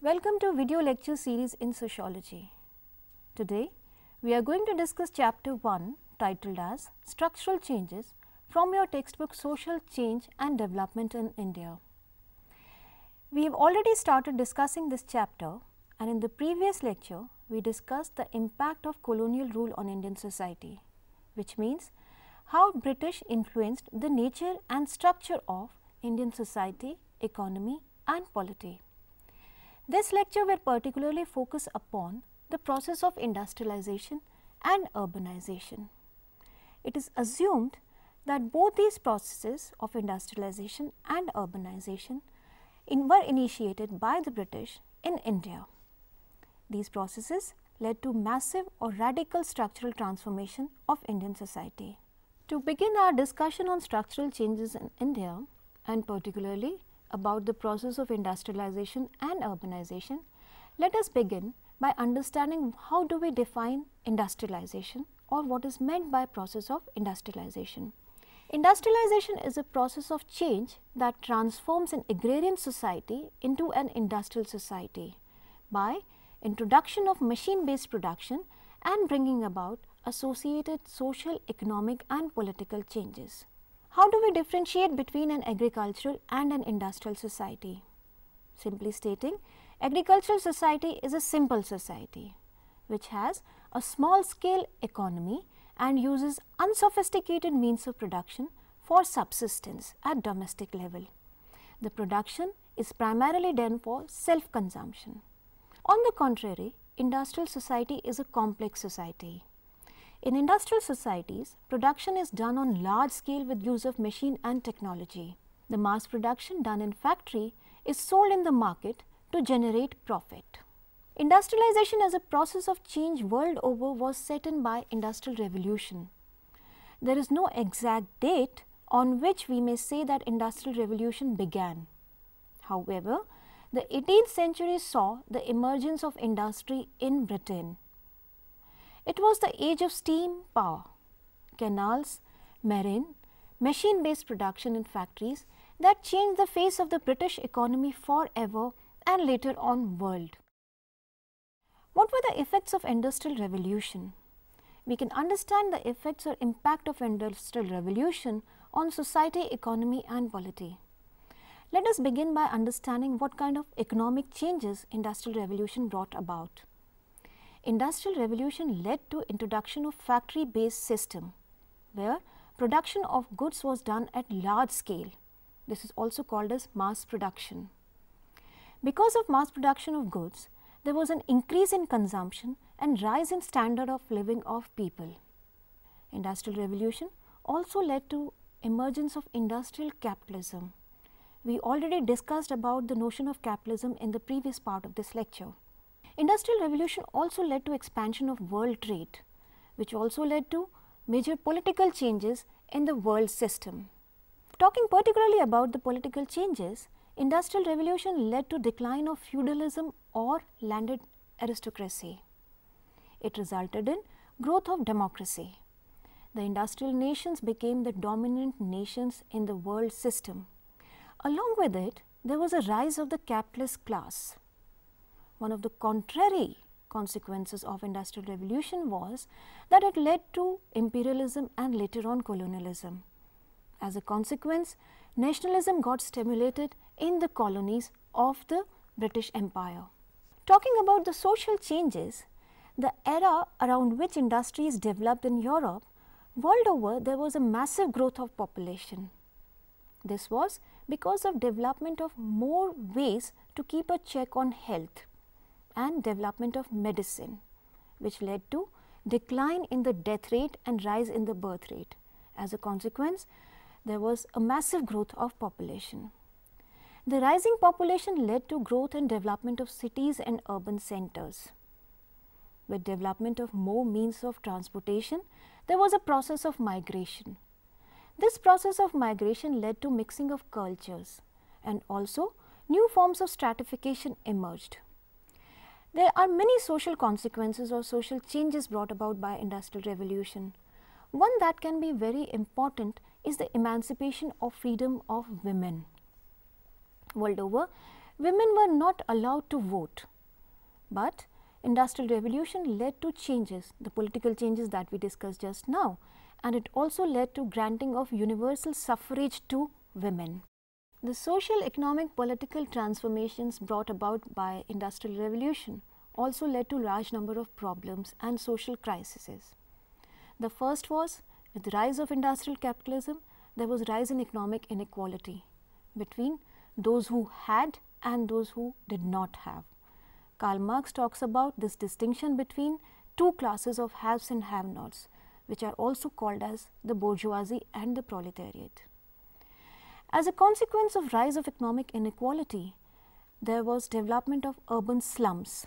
Welcome to video lecture series in sociology. Today, we are going to discuss chapter 1 titled as Structural Changes from your textbook Social Change and Development in India. We have already started discussing this chapter and in the previous lecture, we discussed the impact of colonial rule on Indian society, which means how British influenced the nature and structure of Indian society, economy and polity. This lecture will particularly focus upon the process of industrialization and urbanization. It is assumed that both these processes of industrialization and urbanization in were initiated by the British in India these processes led to massive or radical structural transformation of Indian society. To begin our discussion on structural changes in India and particularly about the process of industrialization and urbanization, let us begin by understanding how do we define industrialization or what is meant by process of industrialization. Industrialization is a process of change that transforms an agrarian society into an industrial society by introduction of machine-based production and bringing about associated social, economic and political changes. How do we differentiate between an agricultural and an industrial society? Simply stating, agricultural society is a simple society which has a small scale economy and uses unsophisticated means of production for subsistence at domestic level. The production is primarily done for self-consumption. On the contrary, industrial society is a complex society. In industrial societies, production is done on large scale with use of machine and technology. The mass production done in factory is sold in the market to generate profit. Industrialization as a process of change world over was set in by industrial revolution. There is no exact date on which we may say that industrial revolution began. However, the 18th century saw the emergence of industry in Britain. It was the age of steam power, canals, marine, machine based production in factories that changed the face of the British economy forever and later on world. What were the effects of industrial revolution? We can understand the effects or impact of industrial revolution on society, economy and polity. Let us begin by understanding what kind of economic changes industrial revolution brought about. Industrial revolution led to introduction of factory based system where production of goods was done at large scale. This is also called as mass production. Because of mass production of goods, there was an increase in consumption and rise in standard of living of people. Industrial revolution also led to emergence of industrial capitalism we already discussed about the notion of capitalism in the previous part of this lecture. Industrial revolution also led to expansion of world trade, which also led to major political changes in the world system. Talking particularly about the political changes, industrial revolution led to decline of feudalism or landed aristocracy. It resulted in growth of democracy. The industrial nations became the dominant nations in the world system. Along with it, there was a rise of the capitalist class. One of the contrary consequences of industrial revolution was that it led to imperialism and later on colonialism. As a consequence, nationalism got stimulated in the colonies of the British Empire. Talking about the social changes, the era around which industries developed in Europe, world over there was a massive growth of population. This was because of development of more ways to keep a check on health and development of medicine which led to decline in the death rate and rise in the birth rate. As a consequence, there was a massive growth of population. The rising population led to growth and development of cities and urban centers. With development of more means of transportation, there was a process of migration this process of migration led to mixing of cultures and also new forms of stratification emerged. There are many social consequences or social changes brought about by industrial revolution. One that can be very important is the emancipation or freedom of women. World over, women were not allowed to vote, but industrial revolution led to changes, the political changes that we discussed just now and it also led to granting of universal suffrage to women. The social, economic, political transformations brought about by industrial revolution also led to large number of problems and social crises. The first was with the rise of industrial capitalism, there was rise in economic inequality between those who had and those who did not have. Karl Marx talks about this distinction between two classes of haves and have-nots which are also called as the bourgeoisie and the proletariat. As a consequence of rise of economic inequality, there was development of urban slums.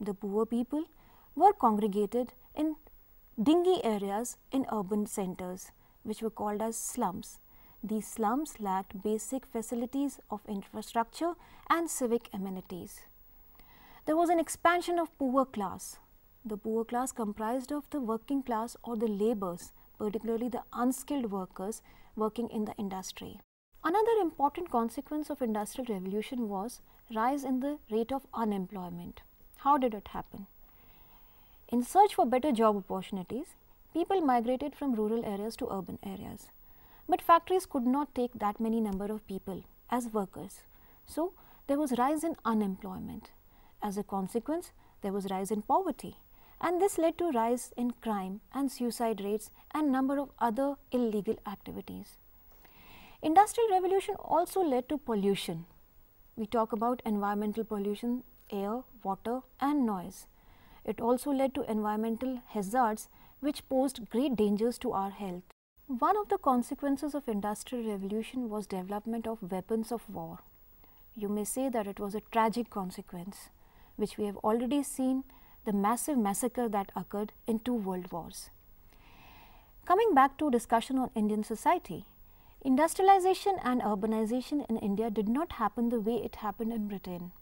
The poor people were congregated in dingy areas in urban centers, which were called as slums. These slums lacked basic facilities of infrastructure and civic amenities. There was an expansion of poor class the poor class comprised of the working class or the laborers, particularly the unskilled workers working in the industry. Another important consequence of industrial revolution was rise in the rate of unemployment. How did it happen? In search for better job opportunities, people migrated from rural areas to urban areas. But factories could not take that many number of people as workers. So, there was rise in unemployment. As a consequence, there was rise in poverty and this led to rise in crime and suicide rates and number of other illegal activities. Industrial revolution also led to pollution. We talk about environmental pollution, air, water and noise. It also led to environmental hazards which posed great dangers to our health. One of the consequences of industrial revolution was development of weapons of war. You may say that it was a tragic consequence which we have already seen the massive massacre that occurred in two world wars. Coming back to discussion on Indian society, industrialization and urbanization in India did not happen the way it happened in Britain.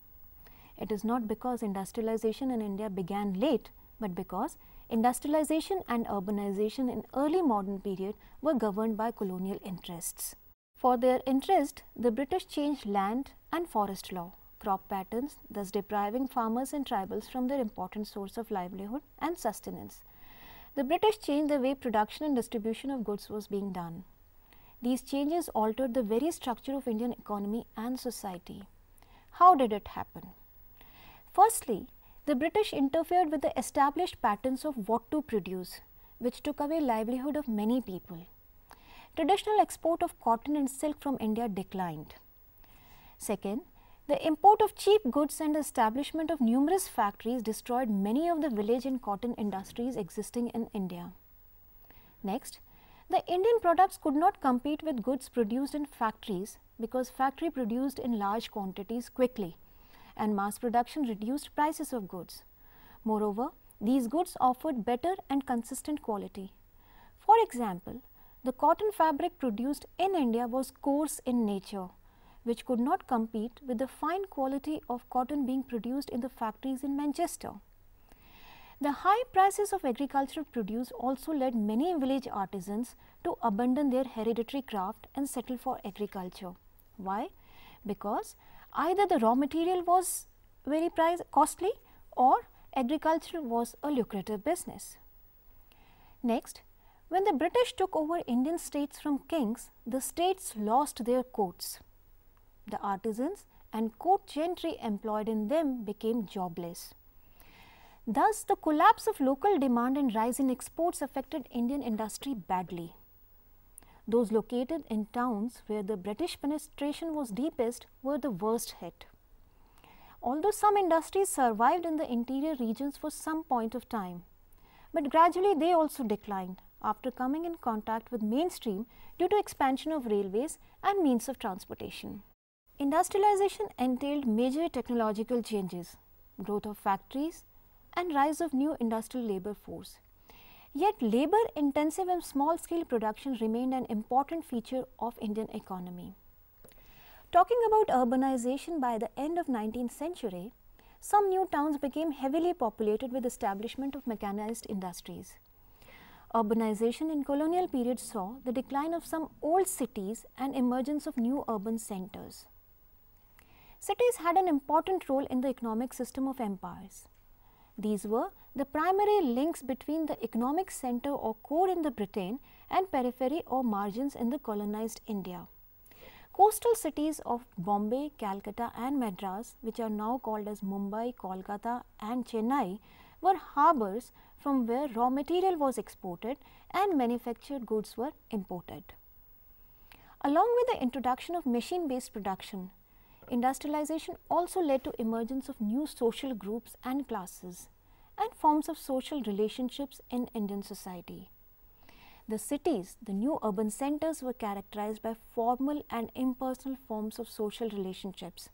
It is not because industrialization in India began late, but because industrialization and urbanization in early modern period were governed by colonial interests. For their interest, the British changed land and forest law crop patterns, thus depriving farmers and tribals from their important source of livelihood and sustenance. The British changed the way production and distribution of goods was being done. These changes altered the very structure of Indian economy and society. How did it happen? Firstly, the British interfered with the established patterns of what to produce, which took away livelihood of many people. Traditional export of cotton and silk from India declined. Second, the import of cheap goods and the establishment of numerous factories destroyed many of the village and cotton industries existing in India. Next, the Indian products could not compete with goods produced in factories because factory produced in large quantities quickly and mass production reduced prices of goods. Moreover, these goods offered better and consistent quality. For example, the cotton fabric produced in India was coarse in nature which could not compete with the fine quality of cotton being produced in the factories in Manchester. The high prices of agricultural produce also led many village artisans to abandon their hereditary craft and settle for agriculture. Why? Because either the raw material was very price costly or agriculture was a lucrative business. Next, when the British took over Indian states from kings, the states lost their courts the artisans and court gentry employed in them became jobless. Thus, the collapse of local demand and rise in exports affected Indian industry badly. Those located in towns where the British penetration was deepest were the worst hit. Although some industries survived in the interior regions for some point of time, but gradually they also declined after coming in contact with mainstream due to expansion of railways and means of transportation. Industrialization entailed major technological changes, growth of factories and rise of new industrial labor force. Yet labor intensive and small scale production remained an important feature of Indian economy. Talking about urbanization by the end of 19th century, some new towns became heavily populated with establishment of mechanized industries. Urbanization in colonial period saw the decline of some old cities and emergence of new urban centers cities had an important role in the economic system of empires. These were the primary links between the economic center or core in the Britain and periphery or margins in the colonized India. Coastal cities of Bombay, Calcutta and Madras, which are now called as Mumbai, Kolkata and Chennai, were harbours from where raw material was exported and manufactured goods were imported. Along with the introduction of machine based production, Industrialization also led to emergence of new social groups and classes and forms of social relationships in Indian society. The cities, the new urban centers were characterized by formal and impersonal forms of social relationships,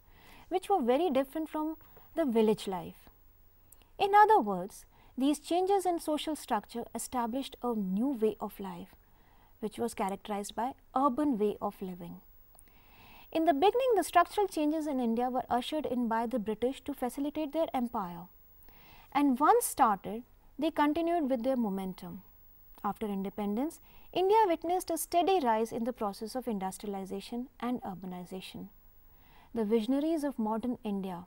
which were very different from the village life. In other words, these changes in social structure established a new way of life, which was characterized by urban way of living. In the beginning, the structural changes in India were ushered in by the British to facilitate their empire. And once started, they continued with their momentum. After independence, India witnessed a steady rise in the process of industrialization and urbanization. The visionaries of modern India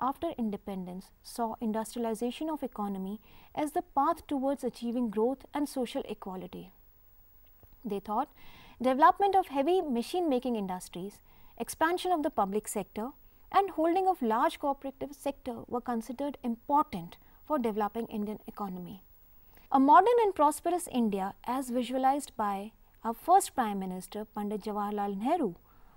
after independence saw industrialization of economy as the path towards achieving growth and social equality. They thought development of heavy machine making industries expansion of the public sector and holding of large cooperative sector were considered important for developing Indian economy. A modern and prosperous India as visualized by our first Prime Minister Pandit Jawaharlal Nehru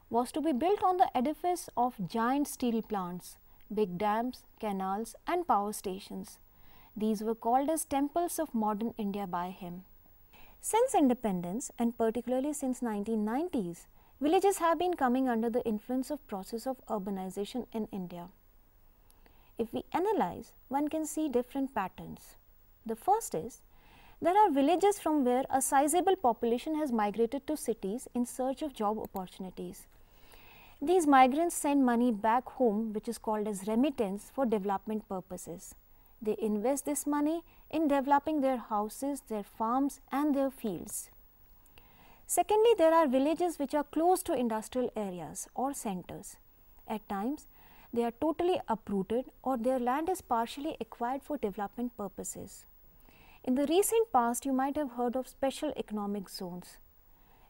was to be built on the edifice of giant steel plants, big dams, canals and power stations. These were called as temples of modern India by him. Since independence and particularly since 1990s, Villages have been coming under the influence of process of urbanization in India. If we analyze, one can see different patterns. The first is, there are villages from where a sizable population has migrated to cities in search of job opportunities. These migrants send money back home which is called as remittance for development purposes. They invest this money in developing their houses, their farms and their fields. Secondly, there are villages which are close to industrial areas or centers. At times, they are totally uprooted or their land is partially acquired for development purposes. In the recent past, you might have heard of special economic zones.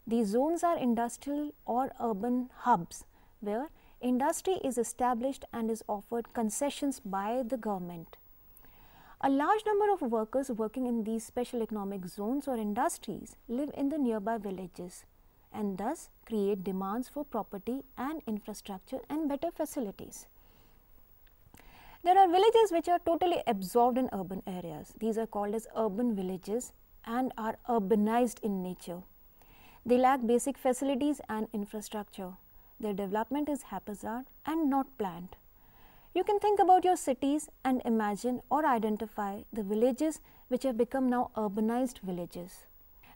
These zones are industrial or urban hubs where industry is established and is offered concessions by the government. A large number of workers working in these special economic zones or industries live in the nearby villages and thus create demands for property and infrastructure and better facilities. There are villages which are totally absorbed in urban areas. These are called as urban villages and are urbanized in nature. They lack basic facilities and infrastructure. Their development is haphazard and not planned. You can think about your cities and imagine or identify the villages which have become now urbanized villages.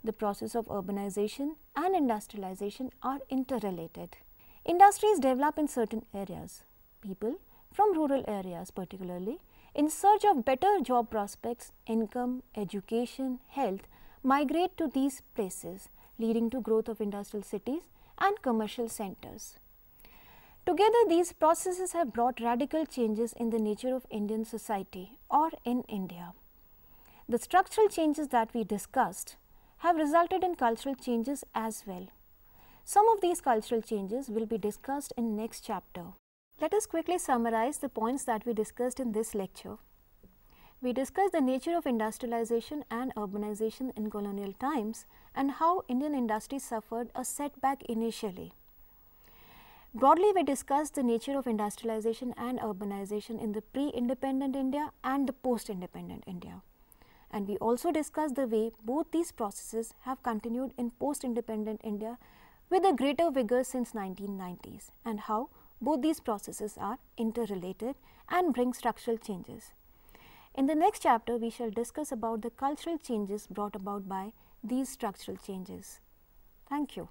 The process of urbanization and industrialization are interrelated. Industries develop in certain areas. People from rural areas particularly in search of better job prospects, income, education, health migrate to these places leading to growth of industrial cities and commercial centers. Together, these processes have brought radical changes in the nature of Indian society or in India. The structural changes that we discussed have resulted in cultural changes as well. Some of these cultural changes will be discussed in next chapter. Let us quickly summarize the points that we discussed in this lecture. We discussed the nature of industrialization and urbanization in colonial times and how Indian industry suffered a setback initially. Broadly, we discussed the nature of industrialization and urbanization in the pre-independent India and the post-independent India. And we also discussed the way both these processes have continued in post-independent India with a greater vigor since 1990s and how both these processes are interrelated and bring structural changes. In the next chapter, we shall discuss about the cultural changes brought about by these structural changes. Thank you.